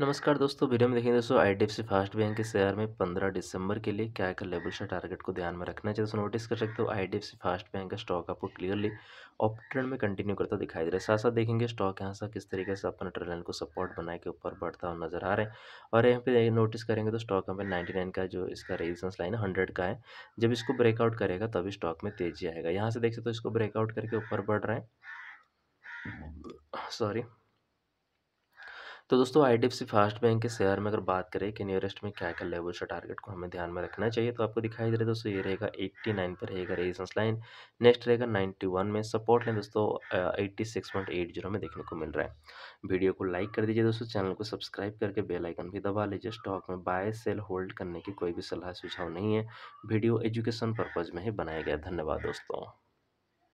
नमस्कार दोस्तों वीडियो में देखेंगे दोस्तों आई फास्ट बैंक के शेयर में 15 दिसंबर के लिए क्या क्या लेवल से टारगेट को ध्यान में रखना चाहिए दोस्तों नोटिस कर सकते हो आई फास्ट बैंक का स्टॉक आपको क्लियरली अप ट्रेंड में कंटिन्यू करता दिखाई दे रहा है साथ साथ देखेंगे स्टॉक यहाँ से किस तरीके से अपने ट्रेन को सपोर्ट बना के ऊपर बढ़ता हुआ नजर आ रहे हैं और यहाँ पे नोटिस करेंगे तो स्टॉक यहाँ पे नाइन्टी का जो इसका रेजिस्टेंस लाइन है हंड्रेड का है जब इसको ब्रेकआउट करेगा तभी स्टॉक में तेजी आएगा यहाँ से देख सकते हो इसको ब्रेकआउट करके ऊपर बढ़ रहे हैं सॉरी तो दोस्तों आई फास्ट बैंक के शेयर में अगर बात करें कि नियरेस्ट में क्या क्या लेवल्स और टारगेट को हमें ध्यान में रखना चाहिए तो आपको दिखाई दे रहा है दोस्तों ये रहेगा एट्टी नाइन पर रहेगा रेजिस्टेंस लाइन नेक्स्ट रहेगा नाइन्टी वन में सपोर्ट लाइन दोस्तों eighty six point eight zero में देखने को मिल रहा है वीडियो को लाइक कर दीजिए दोस्तों चैनल को सब्सक्राइब करके बेलाइकन भी दबा लीजिए स्टॉक में बाय सेल होल्ड करने की कोई भी सलाह सुझाव नहीं है वीडियो एजुकेशन पर्पज़ में ही बनाया गया धन्यवाद दोस्तों